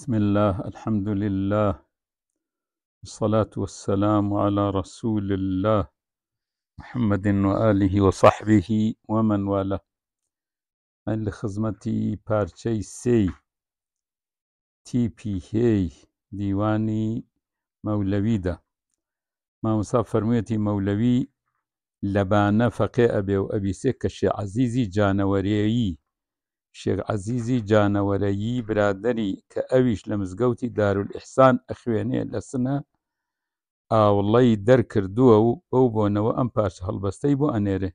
بسم الله الحمد لله والصلاة والسلام على رسول الله محمد وآله وصحبه ومن والاه هل لخزمتي بارشي سي تي بي هي ديواني مولوي دا ما مسافر ميتي مولوي لبانا فقيه أبي وأبي سكش عزيزي جانوريي شێخ عزیزی جانەوەرەیی برادەری کە ئەویش لە مزگەوتی دارول ئحسان ئەخوێنێ لە سنە ئاوڵەی دەرکردووە و ئەو بۆنەوە ئەم پاش هەڵبەستەی بۆ ئەنێرێ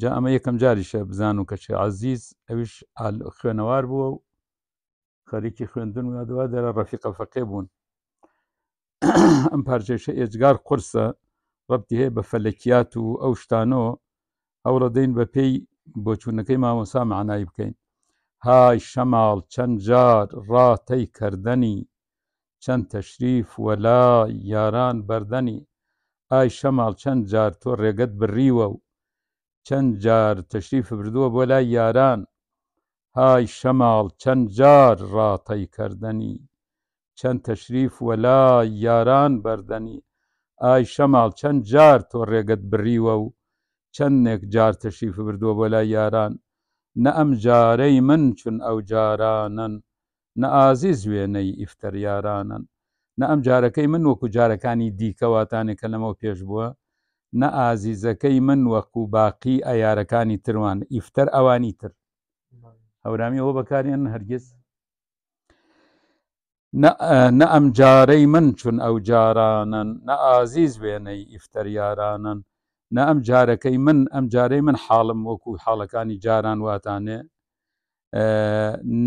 جا ئەمە یەکەم جاریشە بزان و کەچێ عزیز ئەویش خوێنەوار بووە و خەریکی خوێندن و دووا دەرە ڕەفیقە فەقێ بوون ئەم پارچێشە ئێجگار قرسە ڕبتی هەیە بە فەلەکیات و ئەو شتانەوە ئەو ڕدەین بە پێی بۆ چوونەکەی مامۆسا معنای بکەین های شەماڵ چەند جار ڕاتەی کردنی چەند تەشریف وەلا یاران بەردەنی ئای شەماڵ چەند جار تۆ ڕێگەت بڕیوە و چەند جار تەشریف بردووە بۆ لای یاران های شەماڵ چەند جار ڕاتەی کردنی چەند تەشریف وەلا یاران بەردەنی ئای شەماڵ چەند جار تۆ ڕێگەت بڕیوە و چەندێک جار تەشی فبردووە بۆ لای یاران نە ئەم جارەی من چون ئەو جارانن نە ئازی زوێنەی ئیفتەر یارانن نە ئەم جارەکەی من وەکو جارەکانی دیکەواتانێکە لەمەەوە پێش بووە نە ئازیزەکەی من وەکو باقی ئەیارەکانی تروان ئیفتەر ئەوانی تر هەورامی ئەوە بەکارێن هەرگیز نە ئەم جارەی من چون ئەو جارانن نە ئازیز وێنەی ئیفتەر یارانن نە ئەم جارەکەی من ئەم جارەی من حاڵم وەکو حاڵەکانی جاران واتانێ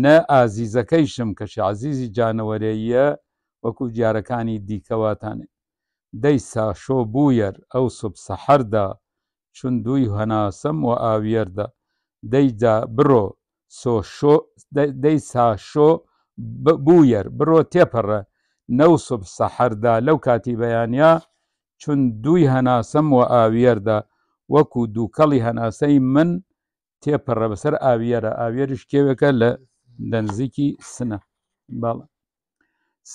نە ئازیزەکەی شم کەش عزیزی جانەوەرەیە وەکو جارەکانی دیکەواتانێ دەیسا شۆ بوویەر ئەو سوب سەحەردا چون دووی هەناسم و ئاویەردا دەیدا بڕۆ دەیسا شۆ بوویەر بڕۆ تێپەڕە نەو سوب سەحەردا لەو کاتی بەیانیا چون دووی هەناسەم و ئاویەردا وەکو دووکەڵی هەناسەی من تێپەڕە بەسەر ئاویەرە ئاوێریش کێوێکە لە دەنزیکی سنە باڵ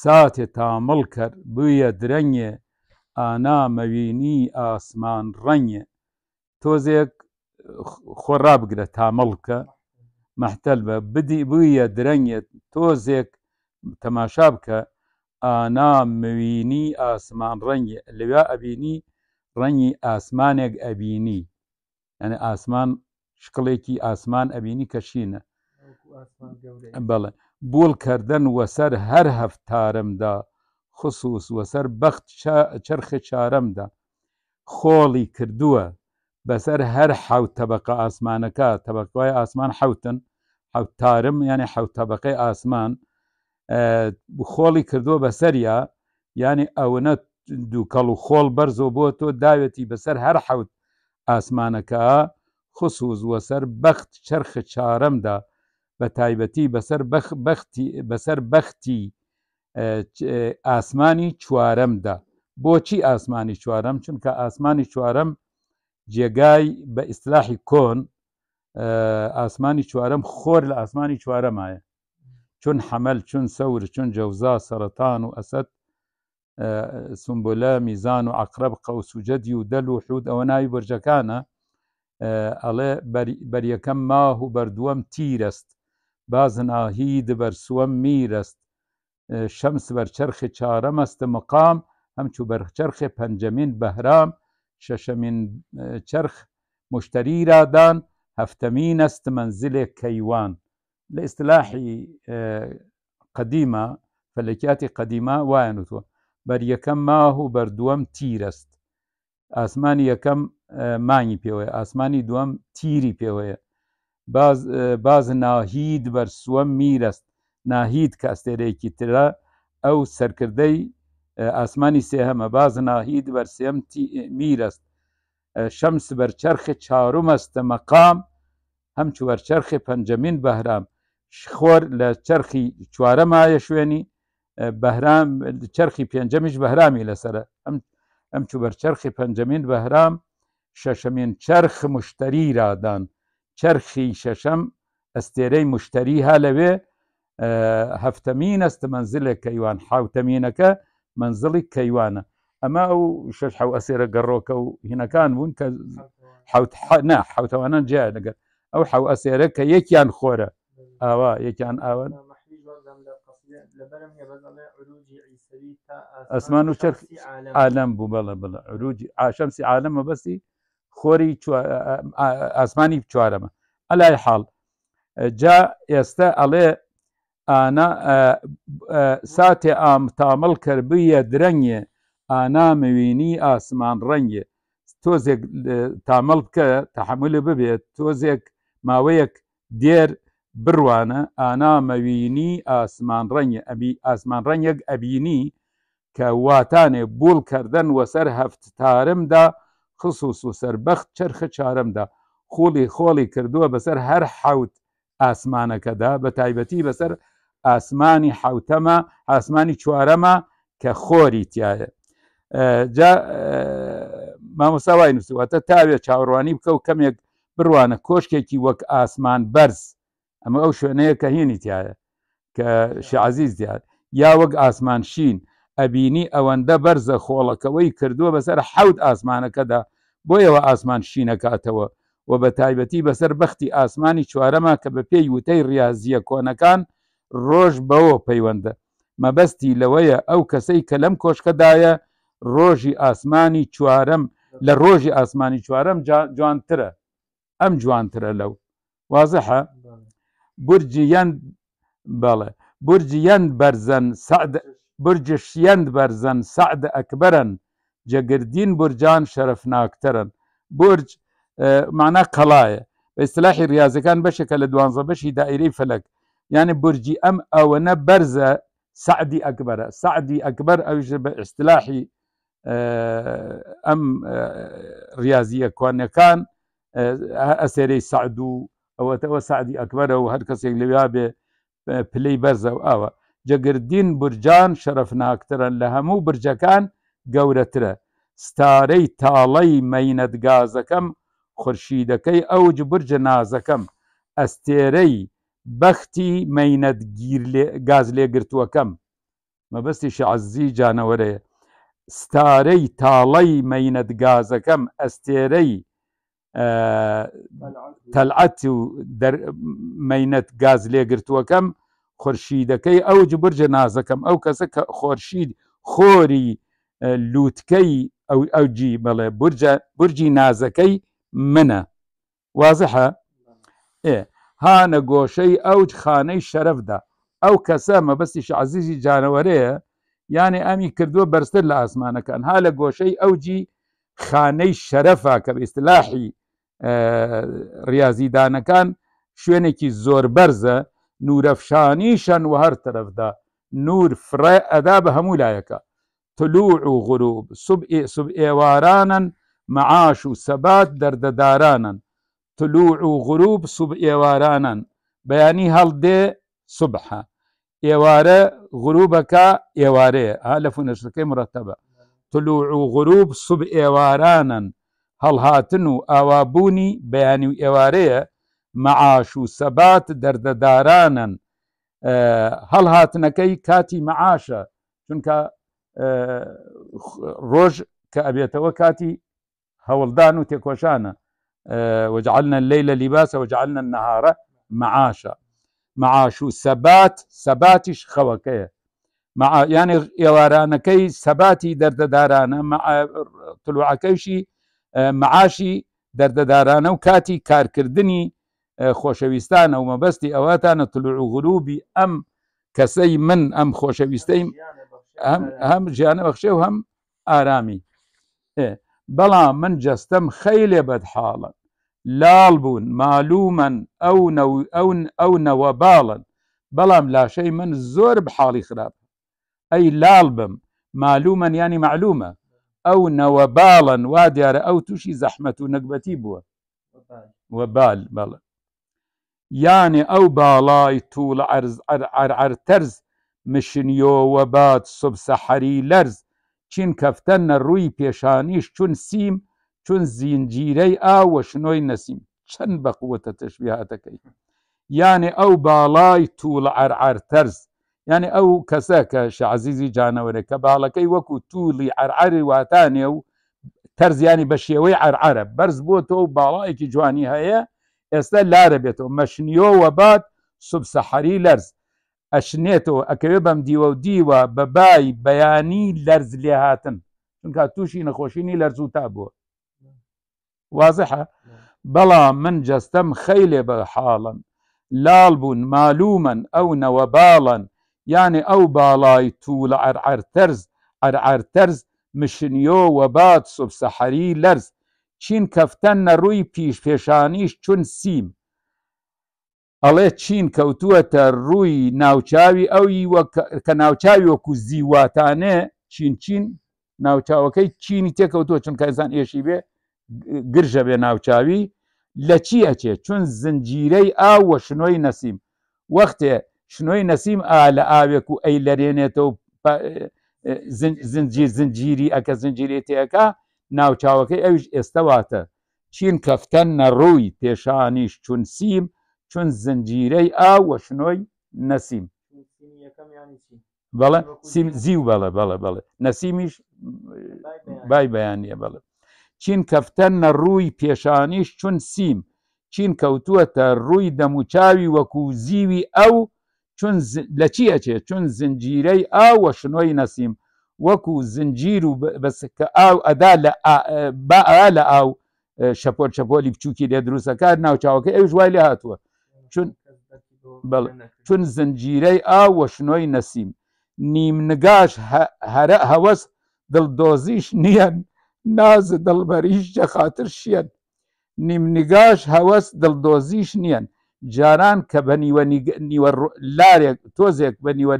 ساتێ تامەڵ کرد بویە درەنگێ ئانا مەوینی ئاسمان ڕەنگێ تۆزێک خۆڕابگرە تامەڵکە مەحتەل بە بدی بویە درەنگێت تۆزێک تەماشا بکە ئانا موینی ئاسمان ڕەنگی لەوێ ئەبینی ڕەنی ئاسمانێک ئەبینی ئەنە ئاسمان شکڵێکی ئاسمان ئەبینی کەشینە بەڵێ بۆڵکردن وەسەر هەر هەفتارمدا خصوص وەسەر بەخت چرخە چارەمدا خۆڵی کردووە بەسەر هەر حوت تەبق ئاسمانەکە تەبقای ئاسمان حوتن حوتارم یعنی حوت تەبقی ئاسمان خۆڵی کردووە بەسەریا ینی ئەوەنە دووکەڵ و خۆڵ بەرزۆ بۆ تۆ داوێتی بەسەر هەر حەوت ئاسمانەکە خصوزوە سەر بەخت چرخە چارەمدا بە تایبەتی بەسەر بەسەر بەختی ئاسمانی چوارەمدا بۆچی ئاسمانی چوارەم چونکە ئاسمانی چوارەم جێگای بە ئیسلاحی کۆن ئاسمانی چوارەم خۆر لە ئاسمانی چوارەمایە چون حمل چون ثور چون جوزا سرطان و اسد سنبله میزان و عقرب قوس و جدی و دل و حود ئەوەناوی بەرجەکانە ئەڵێ بەر یەکەم ماه و بەردووەم تیرەست بازن ئاهی دبەر سووەم میرەست شەمس بەرچەرخی چارەمەستە مقام هەمچوو بەرچەرخی پەنجەمین بەهرام شەشەمین چرخ مشتری رادان هەفتەمین ئەست منزلێک کەیوان لە قدیمە فەلەکیاتی قدیما وایەنوتوە بەر یەکەم ماه و بەردووەم تیرەست ئاسمانی یەکەم مانگی پێوەیە ئاسمانی دووەم تیری پێوەیە باز ناهید بەر سووەم میرەست ناهید کە ئەستێرەیەکی ترە ئەو سەرکردەی ئاسمانی سێهەمە باز ناهید بەر سێم میرەست شەمس بەرچەرخی چارمەستە مەقام هەمچ وەرچەرخی پەنجەمین بەهرام خۆر لە چرخی چوارە مایە شوێنی بەهرام چرخی پێنجەمیش بەهرامی لەسرە ئەم ئەم چوبەر چرخی پەنجەمین بەهرام شەشەمین چرخ مشتری رادان چرخی شەشەم ئەستێرەی مشتری ها لەوێ هەفتەمین ئەستە منزلە کەیوان حوتەمینەکە منزڵی کەیوانە ئەمە ئەو شش حو ئەسێرە گەڕۆکە و هینەکان بوون کە حوتوانان جیا لەگەر ئەو حو ئەسێرە کە یەکیان خۆرە ئاوا یەکیان ئاون ئەسمان و چرخ عالم بوو بەڵە بڵە عروجی ئاشەمسی عالممە بەستی خۆری ئاسمانی چوارەمە ئەلای حاڵ جا ئێستا ئەڵێ ئانا ساتێ ئام تامەڵ کردبیە درەنگێ ئانامەوینی ئاسمان ڕەنگێ تۆزێک تامەڵ بکە تەحمل ببێت تۆزێک ماوەیەک دێر بڕوانە ئانامەوینی ئاسمان ڕەنگە ئەبی ئاسمان ڕەنگەک ئەبینی کە واتانێ بوڵ کردنن وەسەر هەفتارمدا خصوص و سربەخت چرخە چارمدا خوڵی خۆڵی کردووە بەسەر هەر حوت ئاسمانەکەدا بە تایبەتی بەسەر ئاسمانی حوتەمە ئاسمانی چوارەمە کە خۆری تایە جا مامۆساوای نووسواتە تاوێت چاوەڕوانی بکە و کەمێک بڕوانە کۆشکێکی وەک ئاسمان بەرز ئەمە ئەو شوێنەیە کە هێنی تایە کە شعزیز دیار یا وەک ئاسمان شین ئەبینی ئەوەندە بەرزە خۆڵەکەەوەی کردووە بەسەر حەوت ئاسمانەکەدا بۆیەوە ئاسمان شینەکاتەوە و بە تایبەتی بەسەر بەختی ئاسمانی چوارەما کە بە پێی وتەی ریاضیە کۆنەکان ڕۆژ بەوە پەیوەندە مەبەستی لەوەیە ئەو کەسەی کە لەم کۆشکەدایە ڕۆژی ئاسمانی چوارەم لە ڕۆژی ئاسمانی چوارەم جوانترە ئەم جوانترە لەو وازحە برجی يند بله برجی يند برزن سعد برج یند برزن سعد اكبرن جگردين برجان شرفناکترن برج معناه قلايه باصطلاح الرياضي كان بشكل دوانزا بشي دائري فلك يعني برجي ام او انا برزه سعدي اكبر سعدي اكبر او اصطلاحي ام رياضيه كان كان اسري سعدو ئەوەتەوە سعدی ئەکبەرە و هەر کەسێک لەویا بێ پلەی بەرزە و ئەوە جەگردین برجان شەرفناکترن لە هەموو برجەکان گەورەترە ستارەی تاڵەی مەینەتگازەکەم خورشیدەکەی ئەوج برجە نازەکەم ئەستێرەی بەختی مەینەت گاز لێگرتووەکەم مەبستی شعزی جانەوەرەیە ستارەی تاڵەی مەینەت گازەکەم ئەستێرەی تەلعەتی و مینەت گاز لێگرتووەکەم خورشیدەکەی ئەو جبرجە نازەکەم ئەو کەسە کە خۆرشید خۆری لووتکەی ئەو ئەوجی بڵێ برجی نازەکەی منە وازحە ئێ هانە گۆشەی ئەوج خانەی شەرفدا ئەو کەسە مەبستیش عزیزی جانەوەرەیە یانی ئەمی کردووە بەرزتر لە ئاسمانەکان ها لە گۆشەی ئەوجی خانەی شەرەفا کە ئیسلاحی ریاضیدانەکان شوێنێکی زۆر بەرزە نورەفشانیشان و هەر تەرەفدا نور فرە ئەدا بە هەموو لایەکە تلوع و غروب سب ئێوارانن معاش و سەبات دەردەدارانن تلوع و غروب سوب ئێوارانن بەیانی هەڵدێ سبحە ئێوارە غروبەکە ئێوارەیە ئا لە فونەشەکەی مرەتەبە تلوع و غروب سوب ئێوارانن هەڵهاتن و ئاوابوونی بەیانی و ئێوارەیە مەعاش و سەبات دەردەدارانن هەڵهاتنەکەی کاتی مەعاشە چونکە ڕۆژ کە ئەبێتەوە کاتی هەوڵدان و تێکۆشانە وجعلنا الليل لباسا وجعلنا النهار معاشا معاش و سەبات سەباتیش خەوەکەیە یعنی ئێوارانەکەی سەباتی دەردەدارانە تلوعەکەیشی معاشی دەردەدارانە و کاتی کارکردنی خۆشەویستانە و مەبەستی ئەواتانە تلوع و غروبی ئەم کەسەی من ئەم خۆشەویستەی هەم ژیانە بەخشێ و هەم ئارامی بەڵام من جەستەم خەیلێ بەدحاڵن لاڵ بوون مالومەن ئەو ئەون ئەو نەوە باڵن بەڵام لاشەی من زۆر بحاڵی خراپ ئەی لاڵ بم مالومەن ینی معلومە ئەو نەوە باڵن وا دیارە ئەو تووشی زەحمەت و نەکبەتی بووە وەبال بەڵە یانێ ئەو باڵای توول ئەرتەرز مشنیۆوە بات سبسەحەری لەرز چین کەفتەنە ڕووی پێشانیش چون سیم چون زیینجیرەی ئاوە شنۆی نەسیم چەند بەقوتە تەشبیاتەکەی یانێ ئەو باڵای توول ئەرعەرتەرز یعنی ئەو کەسە کە شعزیزی جانەوەرەکە باڵەکەی وەکو تولی عرعری واتانێ و تەرزیانی بە شێوەی عرعرە بەرز بۆ تۆ باڵایەکی جوانی هەیە ئێستا لارە بێتەوە مەشنیۆوە بات سوبسەحری لەرز ئەشنێتەوە ئەکەوێ بەم دیوە و دیوە بەبای بەیانی لەرز لێ هاتن چونکە تووشی نەخۆشینی لەرز و تا بووە وازحە بەڵام من جەستەم خەیلێ بە حاڵن لاڵ بوون مالومەن ئەو نەوە باڵن یانێ ئەو باڵای توو لە عەرعەرتەرز عەرعەرتەرز مشنیۆ وەبات سوبسەحەری لەرز چین کەفتەن نەڕووی پیش پێشانیش چون سیم ئەڵێ چین کەوتووەتە ڕووی ناوچاوی ئەوی کە ناوچاوی وەکو زیواتانێ چین چین ناوچاوەکەی چینی تێکەوتووە چون کەزان ئێشی بێ گرژە بێ ناوچاوی لە چی ئەچێ چون زنجیرەی ئاوە شنۆی نەسیم وەختێ شنۆی نەسیم ئا لە ئاوێک و ئەی لەرێنێتەوە زنجیر زنجیری ئەکە زنجیری تێەکە ناوچاوەکەی ئەوش ئێستاواتە چین کەفتەن نەڕووی پێشانیش چون سیم چون زنجیرەی ئاوە شنۆی نەسیم بەڵە سیم زیو بەڵە بەڵە بەڵێ نەسیمیش بای بەیانە بەڵێ چین کەفتەن نەڕووی پێشانیش چون سیم چین کەوتووەتە ڕووی دەموچاوی وەکو زیوی ئەو چون لە چی ئەچێ چون زنجیرەی ئاوە شنۆی نەسیم وەکو زنجیر و بەسکە ئاو ئەدا لە لە ئاو شەپۆر شەپۆلی بچووکی لێ دروستەکار ناوچاوەکە ئەو ژوای لە هاتووە چون چون زنجیرەی ئاوە شنۆی نەسیم نیم نگاش هەرە هەوەس دڵدۆزیش نییە ناز دڵبەریش جەخاتر شیەن نیم نگاش هەوەس دڵدۆزیش نییە جاران کە بە نیوە نیوە لارێک تۆزێک بە نیوە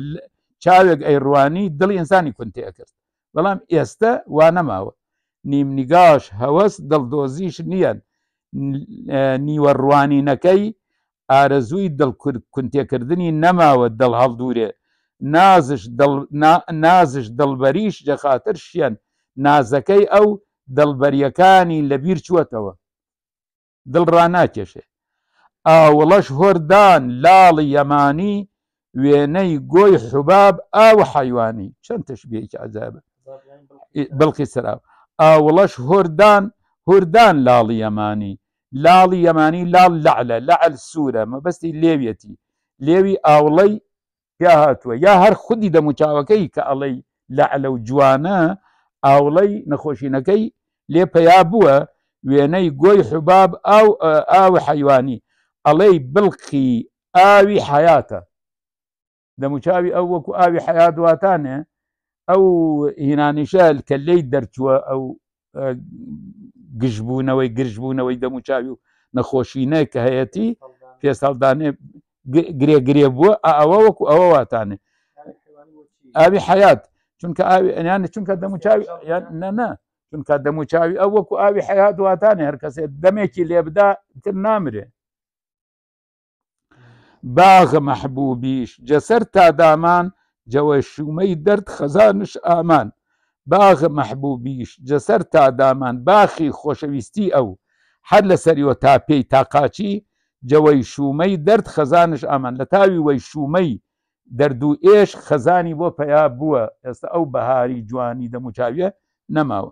چاوێک ئەیڕوانی دڵی ئینسانی کونتەیە کرد بەڵام ئێستا وا نەماوە نیم نیگاش هەوەس دڵدۆزیش نییە نیوەڕوانینەکەی ئارەزووی دڵکردکردنی نەماوە دڵ هەڵدورێ نازش دڵبەریش جەخاتر شیان نازەکەی ئەو دڵبەریەکانی لەبییر چوەتەوە دڵ ڕناکێشێ ئاوڵەش هۆردان لاڵی یەمانی وێنەی گۆی حوباب ئاو حیوانی چەند تشبیەکی عجابە بڵقی سرا ئاوڵەش هۆردان هوردان لاڵی یەمانی لاڵی یەمانی لاڵ لەعلە لەعل سوورە مەبەستی لێویەتی لێوی ئاوڵەی یا هاتووە یا هەر خودی دەموچاوەکەی کە ئەڵەی لەعلە و جوانە ئاوڵەی نەخۆشینەکەی لێ پیا بووە وێنەی گۆی حوباب ئاو ئاو حیوانی ئەڵێ بڵقی ئاوی حیاتە دەموچاوی ئەو وەکو ئاوی حیات دواتانێ ئەو هینانیشە کە لی دەرچووە ئەو گشتبوونەوەی گرژبوونەوەی دەموچاوی و نەخۆشینە کە هەیەی پێساڵدانێ گرێ گرێ بووە ئەوە وەکو ئەوە واتانێ ئاوی حیات چونکە ئاوییانە چونکە دەموچاوی نەنە چونکە دەموچاوی ئەو وەکو ئاوی حیات واتانێ هەر کەسێ دەمێکی لێبدا تر نامرێ باغە مەحبوبیش جەسەر تادامان جەوە شومەی دەرد خەزانش ئامان باغە مەحبوبیش جەسەر تادامان باخی خۆشەویستی ئەو هەر لەسەریوە تا پێی تاقاچی جەوەی شومەی دەرد خەزانش ئامان لە تاوی وەی شومەی دەرد و ئێش خەزانی بۆ پیا بووە ئێستا ئەو بەهاری جوانی دەموچاویە نەماوە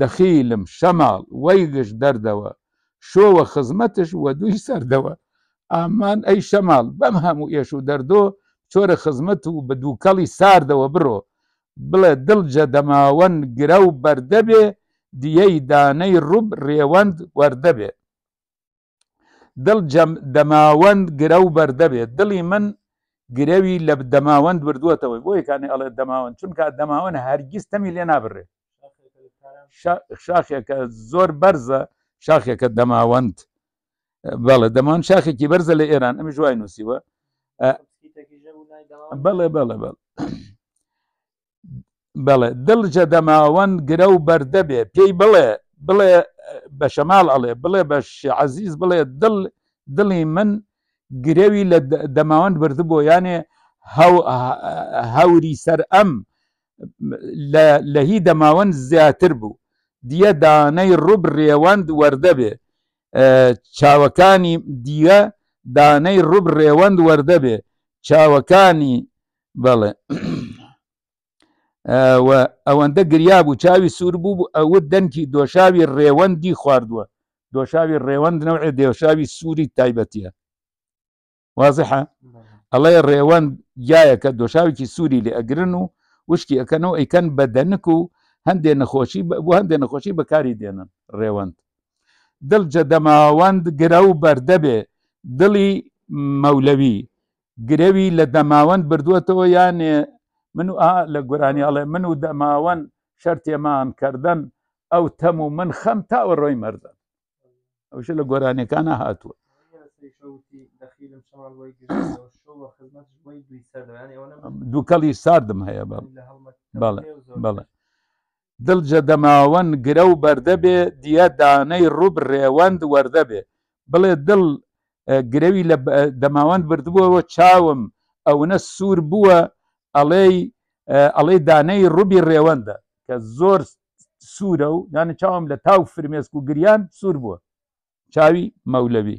دەخیلم شەماڵ وەی گشت دەردەوە شۆوە خزمەتش وە دووی سەردەوە ئامان ئەی شەماڵ بەم هەموو ئێش و دەردۆ چۆرە خزمەت و بە دووکەڵی ساردەوە بڕۆ بڵێ دڵجە دەماوەند گرە و بەردەبێ دیەی دانەی ڕوب ڕێوەند وەردەبێ دڵ دەماوەند گرە و بەردەبێ دڵی من گرەوی لە دەماوەند بردووەتەوەی بۆ یکانی ئەڵێ دەماوەند چونکە دەماوەند هەرگیز تەمی لێ نابڕێ شاخێکە زۆر بەرزە شاخێکە دەماوەند بەڵێ دەمان شاخێکی بەرزە لە ئێران ئەمە جوای نووسیوە بەڵێ بەڵێ بەڵ بەڵێ دڵجە دەماوەند گرە و بەردەبێ پێی بڵێ بڵێ بە شەمال ئەڵێ بڵێ بە عزیز بڵێ دڵ دڵی من گرەوی لە دەماوەند بردبوو یانێ هەوری سەر ئەم لە هی دەماوەند زیاتر بوو دیە دانەی ڕوب ڕێوەند وەردەبێ چاوەکانی دیە دانەی ڕوب ڕێوەند وەردەبێ چاوەکانی بەڵێ ئەوەندە گریا بوو چاوی سوور بوو ئەوە دەنکی دۆشاوی ڕێوەندی خواردووە دۆشاوی ڕێوەند نەوع دێشاوی سووری تایبەتیە وازحە ئەڵێ ڕێوەند یایە کە دۆشاویکی سووری لێ ئەگرن و وشکی ئەەکەنەوە ئەیکەن بەدەنک و هەندێ نەخۆشی بۆ هەندێ نەخۆشی بەکاری دێنن ڕێوەند دڵجە دەماوەند گرە و بەردەبێ دڵی مەولەوی گرەوی لە دەماوەند بردووەتەوە یانێ من و لە گورانی ئەڵێ من و دەماوەن شەرتێمان کردنن ئەو تەم و من خەم تاوە ڕۆی مردن ئەوش لە گۆرانەکانە هاتووە دووکەڵی ساردم هەیە بەڵێ بەڵێ دڵجە دەماوەن گرە و بەردەبێ دیە دانەی ڕوب ڕێوەند وەردەبێ بڵێ دڵ گرەوی لە دەماوەند بردبووەوە چاوم ئەوەنە سوور بووە ئەڵێ ئەڵێ دانەی ڕوبی ڕێوەندە کە زۆر سوورە و یانە چاوم لە تاو فرمێسک و گریان سوور بووە چاوی مەولەوی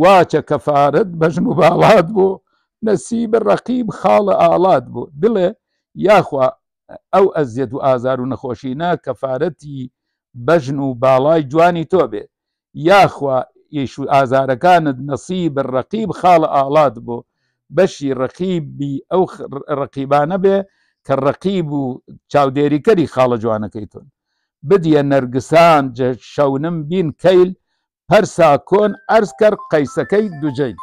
واچە کەفاارت بەژن و باڵات بوو نەسی بە ڕەقیب خاڵە ئالات بوو بڵێ یاخوا ئەو ئەزیەت و ئازار و نەخۆشینە کەفاەتی بەژن و باڵای جوانی تۆ بێ یاخوا یش و ئازارەکانت نەسی بە ڕقیب خاڵە ئالات بۆ بەشی ڕقیبی ئەو ڕقیبانە بێ کە ڕقیب و چاودێریکەری خاڵە جوانەکەی تۆن بدیە نەرگسان شەونم بین کەیل پەرسا کۆن ئەرز کرد قەیسەکەی دوجیت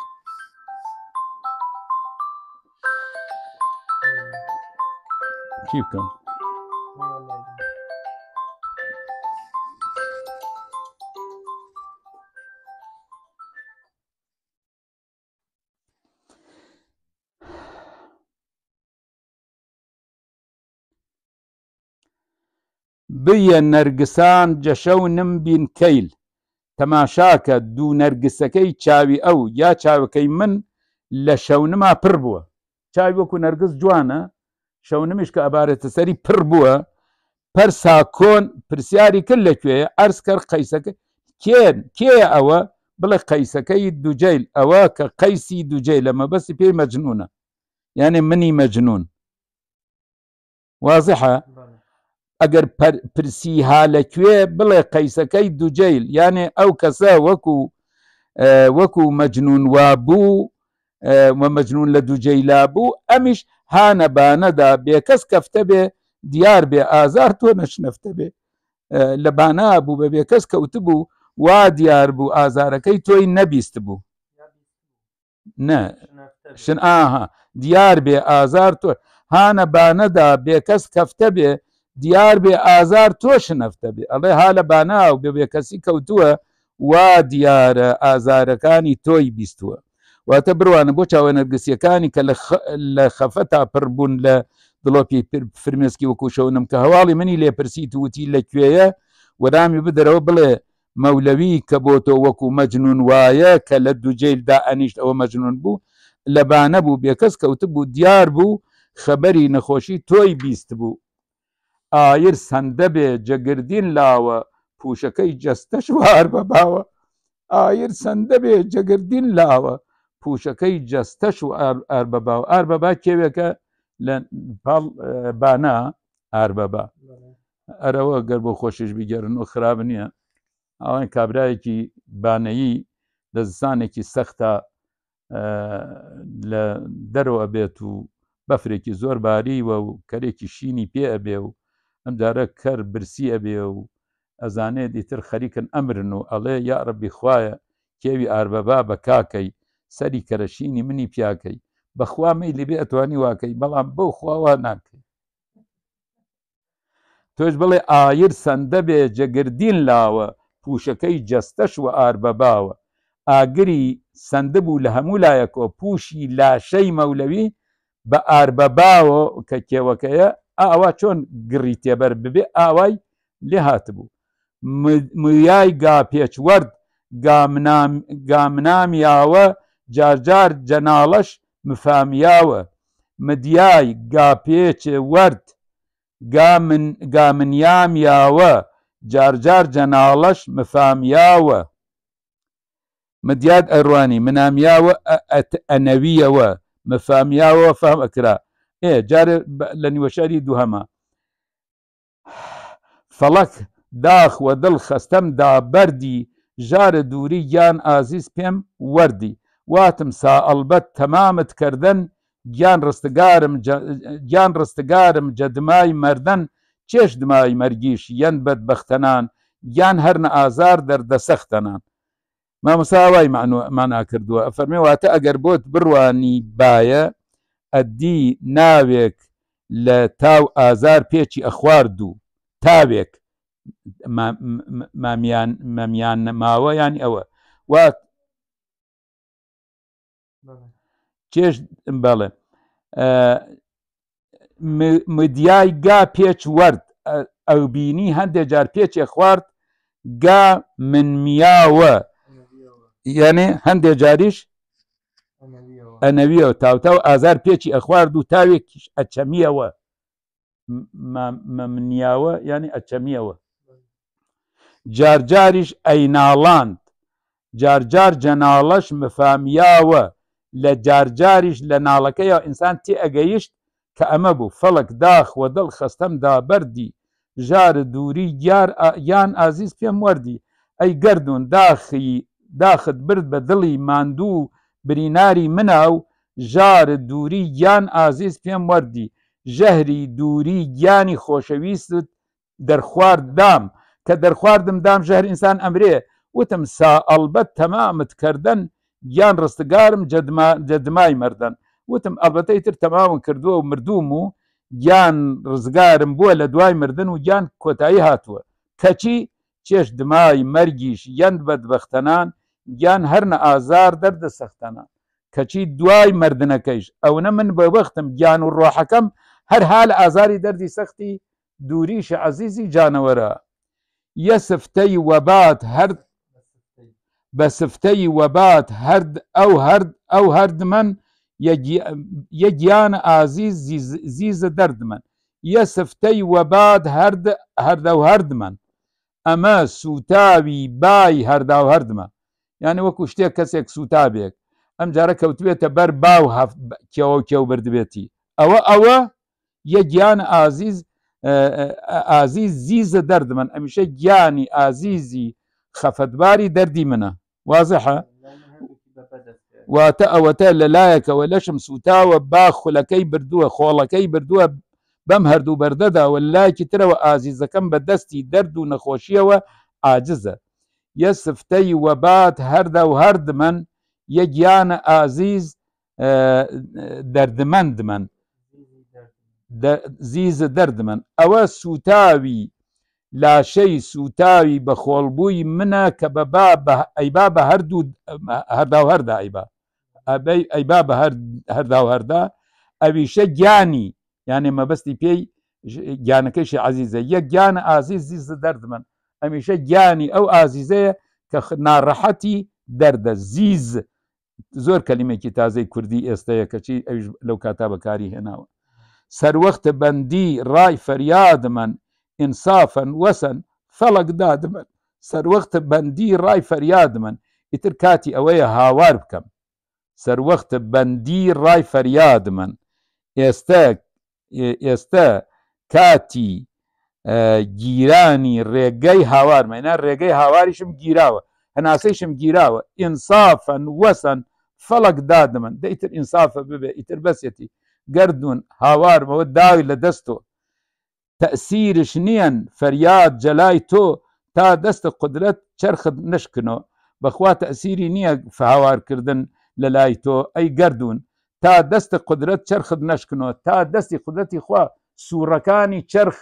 کی بکەم بە نەرگسان جەشە و نمبین کەیل تەماشاکە دوو نەرگسەکەی چاوی ئەو یا چاوەکەی من لە شەونما پڕ بووە چاوی وەکو نەرگس جوانە شەو نمیش کە ئەبارێتە سەری پڕ بووە پەر ساکۆن پرسیاری کرد لەکوێ ئەرز کرد قەیسەکە کێن کێ ئەوە بڵێ قەیسەکەی دوجیل ئەوە کە قەیسی دوجیل لە مەبەسی پێی مەجنونە یانێ منی مەجنون وازحە ئەگەر پرسیها لەکوێ بڵێ قەیسەکەی دوجیل یانێ ئەو کەسە وەکو وەکو مەجنون وا بوو مەجنون لە دوجیلا بوو ئەمیش هانەبانەدا بێکەس کەفتە بێ دیار بێ ئازار تۆ نەشنەفتە بێ لە بانا بوو بە بێکەس کەوت بوو وا دیار بوو ئازارەکەی تۆی نەبیست بوو نەشن ئاها دیار بێ ئازار تۆ هانە بانەدا بێکەس کەفتە بێ دیار بێ ئازار تۆش نەفتە بێ ئەڵێ ها لە بانا و بێ بێکەسی کەوتووە وا دیارە ئازارەکانی تۆی بیستووە واتە بروانە بۆ چاوەنەرگسیەکانی کە لە خەفە تا پڕبوون لە دڵۆپی فرمێسکی وەکوشەونم کە هەواڵی منی لێپرسیت وتی لەکوێیە وەرامی بدرەوە بڵێ مەولەوی کە بۆ تۆ وەکو مەجنون وایە کە لە دوجێلدا ئەنیشت ئەوە مەجنون بوو لەبانە بوو بێکەس کەوت بوو دیار بوو خەبەری نەخۆشی تۆی بیست بوو ئایر سندە بێ جەگردین لاوە پوشەکەی جەستە شوار بەباوە ئایر سندە بێ جەگردین لاوە پوشەکەی جەستەش و ئاربەبا و ئاربەبا کێوێکە لە پاڵ بانا ئاربەبا ئەرەوە گەر بۆ خۆشش بیگەرن و خراپ نییە ئەوان کابراایەکی بانەیی دەزانێکی سەختە لە دەرەوە بێت و بەفرێکی زۆر باریوە و کەرێکی شینی پێ ئەبێ و ئەم جارە کەر برسی ئەبێ و ئەزانێ دیتر خەریکن ئەمرن و ئەڵێ یاڕبی خویە کێوی ئاربەبا بە کاکەی سەری کەرەشینی منی پیاکەی بەخوا مەی لەبێ ئەتوانی واکەی بەڵام بەو خواوا ناکەی تۆش بڵێ ئایر سندە بێ جەگردین لاوە پوشەکەی جەستەش و ئاربەباوە ئاگری سندە بوو لە هەموو لایەکۆ پوشی لاشەی مەولەوی بە ئاربەباوە کە کێوەکەیە ئاوا چۆن گڕی تێبەر ببێ ئاوای لێ هاتبوو مریای گا پێچوەرد گامنامیاوە جارجار جەناڵەش مفامیاوە مدیای گاپێچێ ورد گامنیامیاوە جارجار جەناڵەش مفامیاوە مدیاد ئەروانی منامیاوە ئەنەویەوە مفامیاوە فام ئەکرا ئێ جارێ لە نیوەشاری دووهەمە فەڵک داخوە دڵ خەستەم دا بەری ژارە دووری یان ئازیز پێم وەری واتم سا ئەلبەت تەمامت کردنن گیان ڕستگارم گیان ڕستگارم جەدمای مەردەن چێش دمای مەرگیش یەن بەدبختەنان گیان هەرنە ئازار دەردەسەختەنان مامەساوای مانا کردووە ئەفەرمێواتە ئەگەر بۆت بڕوانی باە ئەدی ناوێک لە تاو ئازار پێچی ئەخوار دوو تاوێک مامیان مەمیان نەماوە یان ئەوە وات چێش بەڵێ مدیای گا پێچ ورد ئەو بینی هەندێک جار پێچێ خوارد گا من میاوە یعنی هەندێک جاریش ئەنەویەوە تاوتە و ئازار پێچی ئەخوارد و تاوێکیش ئەچەمیەوە منیاوە ینی ئەچەمیەوە جارجاریش ئەیناڵاند جارجار جەناڵەش مفامیاوە لە جارجاریش لە ناڵەکەیە ئینسان تێ ئەگەیشت کە ئەمە بوو فەڵک داخوە دڵ خستەم دابەری ژار دووری یار یان ئازیز پێم وەردی ئەی گردون داخی داخت برد بە دڵی ماندوو بریناری مناو ژار دووری یان ئازیز پێم وەردی ژەهری دووری گیانی خۆشەویست دەرخوارد دام کە دەرخواردم دام ژەهر ئینسان ئەمرێ وتم سا ئەلبەت تەمامت کردنن گیان ڕستگارم جدمای مردن وتم ئەبەتەی تر تەماون کردووە و مردوم و گیان ڕزگارم بووە لە دوای مردن و گیان کۆتایی هاتووە کەچی چێش دمای مەرگیش یەند بەدبختەنان گیان هەرنە ئازار دەردە سەختەنان کەچی دوای مردنەکەیش ئەوە من بەوەختم گیان و ڕۆحەکەم هەر حال ئازاری دەردی سەختی دووریشە عزیزی جانەوەرە یەسفتەی وەبات هەر بە سفتەی وەبات هەرد ئەو هەرد ئەو هەردمەن یەگیانە ئازیز زیزە دەردمەن یە سفتەی وەبات هەرد هەردە و هەردمەن ئەمە سوتاوی بای هەردا و هەردمە یعنی وەکو شتێک کەسێک سوتابێک ئەم جارە کەوتوێتە بەر باو کێوە کێو بردبێتی ئەوە ئەوە یە گیان ئازیز ئازیز زیزە دەردمەن ئەمیشە گیانی ئازیزی خەفەتباری دەردی منە وازحە واتە ئەوەتە لەلایەکەوە لەشم سوتاوە با خولەکەی بردووە خۆڵەکەی بردووە بەم هەردوو بەردەداوە لایکی ترەوە ئازیزەکەم بە دەستی دەرد و نەخۆشیەوە ئاجزە یە سفتەی وەبات هەردا و هەردمەن یە گیانە ئازیز دەردمەند من زیزە دەردمەن ئەوە سوتاوی لاشەی سوتاوی بە خۆڵبووی منە کە بەبا ئەیبا بە هەردوو هەرداو هەردا ئەیبا ئەیبا بە هەرداو هەردا ئەویشە گیانی یانێ مەبەستی پێی گیانەکەشی عزیزە یەک گیانە ئازیزی زە دەرد من ئەمیشە گیانی ئەو ئازیزەیە کە ناڕەحەتی دەردە زیز زۆر کەلیمێکی تازەی کوردی ئێستەیە کەچی ئەوش لەو کاتا بەکاری هێناوە سەروەختە بەندی ڕای فەریادمەن ئینسافەن وەسن فەڵک دادمن سەروەختە بەندی ڕای فەریاد من ئیتر کاتی ئەوەیە هاوار بکەم سەروەختە بەندی ڕای فەریاد من ئێستا ئێستا کاتی گیرانی ڕێگەی هاوار مێنە ڕێگەی هاواریشم گیراوە هەناسەیشم گیراوە ئینسافەن وەسن فەڵک دادمن دەیتر ئینسافە ببێ ئیتر بەسێتی گردون هاوارمەوە داوی لە دەستەوە تەسیرش نییەن فەریاد جەلای تۆ تا دەستە قدرەت چرخت نشکنەوە بەخوا تەسیری نییە فهاوارکردن لە لای تۆ ئەی گردون تا دەستە قدرەت چرخت نشکنەوە تا دەستی قدرەتی خوا سوورەکانی چرخ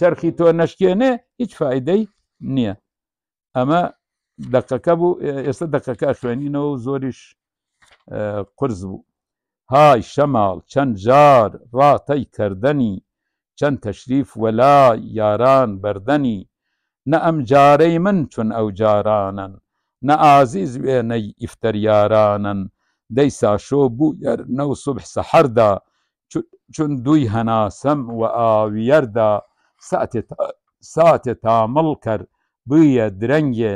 چرخی تۆ نشکێنێ هیچ فیدەی نییە ئەمە دقەکە بوو ئێستا دقەکە خوێنینەوە زۆریش قرز بوو های شەماڵ چەند جار ڕاتەی کردنی چەند تەشریف وەلا یاران بەردەنی نە ئەم جارەی من چون ئەو جارانن نە ئازیز وێنەی ئیفتەریارانن دەی ساشۆ بوو نە صبح سەحردا چون دوی هەناسەم و ئاویەردا ساتێ تامەڵ کرد بویە درەنگێ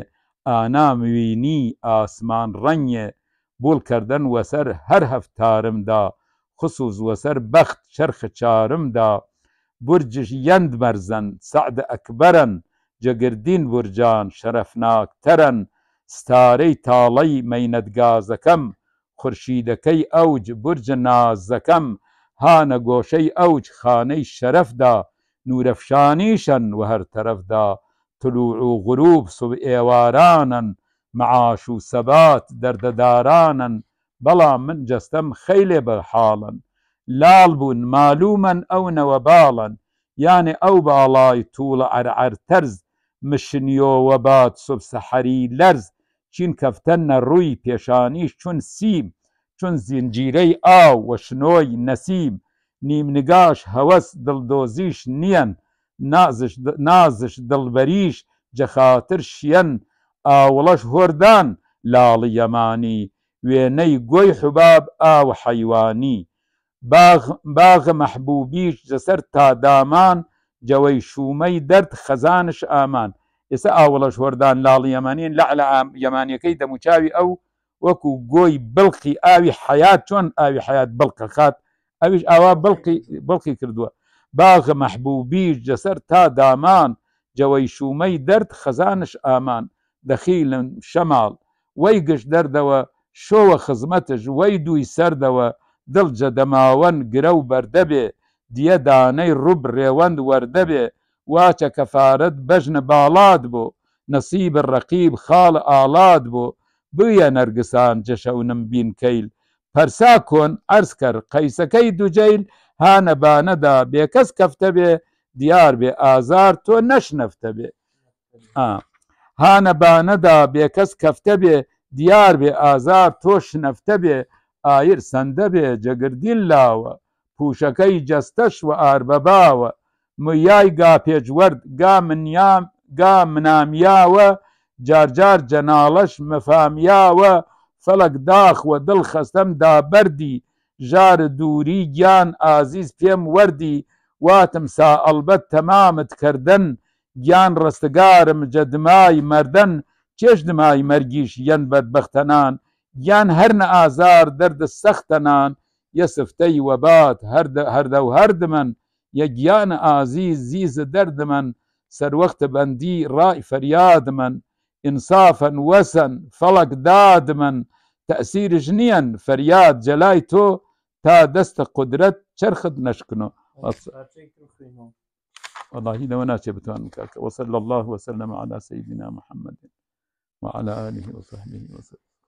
ئانا موینی ئاسمان ڕەنگێ بولکردن وەسەر هەر هەفتارمدا خصوص وەسەر بەخت شەرخە چارمدا برجش یند بەرزەن سعد ئەکبەرن جەگردین بورجان شەرەفناکتەرن ستارەی تاڵەی مەینەتگازەکەم خورشیدەکەی ئەوج برجە نازەکەم هانە گۆشەی ئەوج خانەی شەرەفدا نورەفشانیشەن و هەر تەرەفدا تلوع و غروب سوب ئێوارانن معاش و سەبات دەردەدارانن بەڵام من جەستەم خەیلێ بە حاڵن لاڵ بوون معلومەن ئەونەوە باڵن یانێ ئەو باڵای توڵە عرعەر تەرز مشنیۆوە بات سوبسەحەری لەرز چین کەفتەنە ڕووی پێشانیش چون سیم چون زیینجیرەی ئاو وەشنۆی نەسیم نیمنگاش هەوەس دڵدۆزیش نییەن نازش دڵبەریش جەخاتر شیەن ئاوڵەش هۆردان لاڵی یەمانی وێنەی گۆی حوباب ئاوە حەیوانی باغە مەحبوبیش لەسەر تادامان جەوەی شومەی دەرد خەزانش ئامان ئێستا ئاوەڵە شوەردان لاڵی ئەمانین لە لە یەمانیەکەی دەموچاوی ئەو وەکو گۆی بڵقی ئاوی حیات چۆن ئاوی حیات بڵکە خات ئەویش ئاوا بڵقی کردووە باغە مەحبوبیش لەسەر تا دامان جەوەی شومەی دەرد خەزانش ئامان دەخیلن شەماڵ وەی گشت دەردەوە شۆوە خزمەتش وەی دوی سەردەوە دڵجە دەماوەند گرە و بەردەبێ دیە دانەی ڕوب ڕێوەند وەردەبێ واچە کەفاارەت بەژنە باڵات بۆ نەسیب ڕەقیب خاڵ ئالات بۆ بویە نەرگسان جەشەونم بین کەیل پەرسا کۆن ئەرسکەر قەیسەکەی دوجیل هانەبانەدا بێکەس کەفتە بێ دیار بێ ئازار تۆ نەشنەفتە بێ هانەبانەدا بێکەس کەفتە بێ دیار بێ ئازار تۆ شنەفتە بێ ئایر سندەبێ جەگردین لاوە پوشەکەی جەستەش و ئاربەباوە میای گا پێجوەرد گا منیام گا منامیاوە جارجار جەناڵەش مەفامیاوە فەلک داخوە دڵ خەستەم دابەری ژار دووری گیان ئازیز پێم وەردی واتم سا ئەلبەت تەمامت کردنن گیان ڕستگارم جەدمای مەردەن چێش دمای مەرگیش یەن بەدبختەنان یان هر درد یسفتی گیان هەرنە ئازار هر دو هر دمن یک یان و زیز درد من سر وقت بندی رای فریاد من انصافا وسن فلک داد من تأثیر نییەن فریاد جلای تو تا دست قدرت چرخد نشکنو والله هنا وناشي بتوان وصلى الله وسلم على سيدنا محمد وعلى آله وصحبه وسلم